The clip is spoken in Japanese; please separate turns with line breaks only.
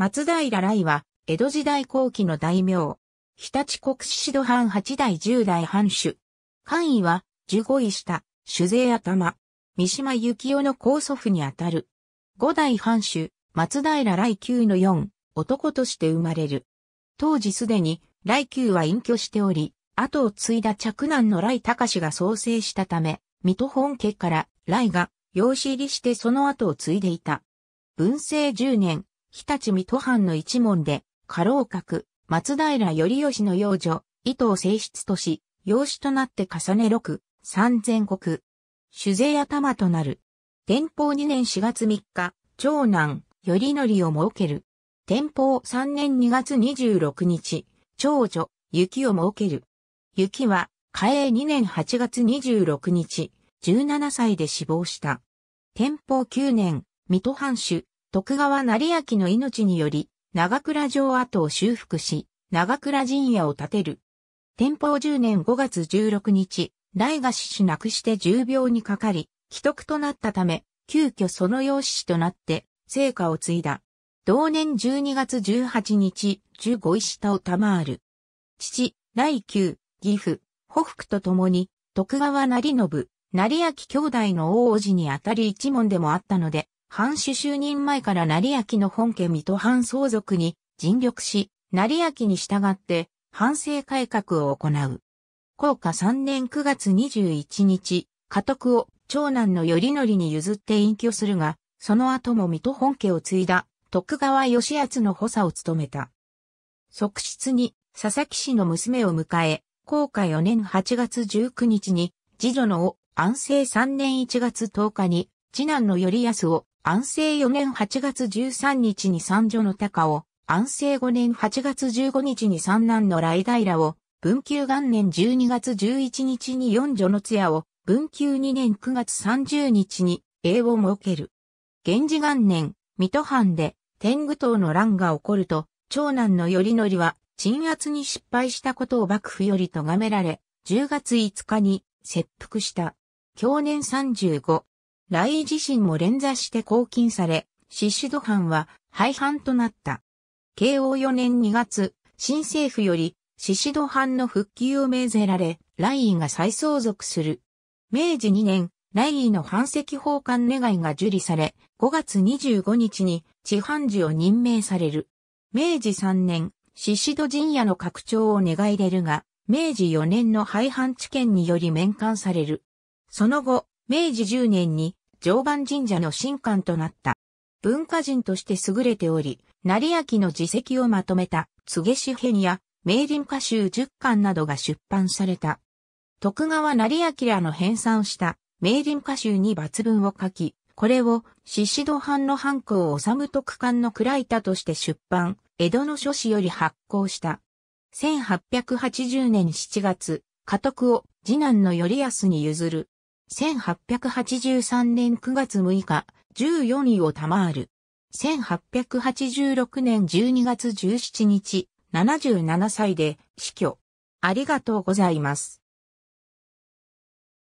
松平来は、江戸時代後期の大名。日立国宍土藩八代十代藩主。官位は、十五位下、主税頭。三島幸雄の高祖父にあたる。五代藩主、松平来九の四、男として生まれる。当時すでに、来九は隠居しており、後を継いだ嫡男の来隆が創生したため、水戸本家から来が養子入りしてその後を継いでいた。文政十年、日立水戸藩の一門で、家老閣、松平頼義の養女、伊藤正室とし、養子となって重ね六、三千国。酒税頭となる。天保2年4月3日、長男、頼則を設ける。天保3年2月26日、長女、雪を設ける。雪は、嘉永2年8月26日、17歳で死亡した。天保9年、水戸藩主、徳川成明の命により、長倉城跡を修復し、長倉陣屋を建てる。天保十年5月16日、大賀氏主なくして重病にかかり、既得となったため、急遽その養子となって、成果を継いだ。同年12月18日、十五石田を賜る。父、来宮、岐阜、北福と共に、徳川成信、成明兄弟の王子にあたり一門でもあったので、藩主就任前から成明の本家水戸藩相続に尽力し、成明に従って反省改革を行う。高下3年9月21日、家督を長男の頼則に譲って隠居するが、その後も水戸本家を継いだ徳川義厚の補佐を務めた。側室に佐々木氏の娘を迎え、高下4年8月19日に、次女の安政3年1月10日に、次男の頼康を安政4年8月13日に三女の高を、安政5年8月15日に三男の雷平を、文久元年12月11日に四女の津屋を、文久2年9月30日に、英を設ける。源氏元年、水戸藩で、天狗党の乱が起こると、長男の頼則は、鎮圧に失敗したことを幕府より咎められ、10月5日に、切腹した。去年35、雷自身も連座して拘禁され、シシド藩は廃藩となった。慶応4年2月、新政府よりシシド藩の復帰を命ぜられ、雷イが再相続する。明治2年、雷イの藩籍奉還願いが受理され、5月25日に地藩寺を任命される。明治3年、シシド陣屋の拡張を願い出るが、明治4年の廃藩置県により免官される。その後、明治10年に常磐神社の神官となった。文化人として優れており、成明の自責をまとめた、柘げ詩編や、名林歌集十巻などが出版された。徳川成明らの編纂した、名林歌集に抜文を書き、これを、獅子戸藩の藩校を治む徳官のい板として出版、江戸の書誌より発行した。1880年7月、家督を次男の頼康に譲る。1883年9月6日、14位を賜る。1886年12月17日、77歳で死去。ありがとうございます。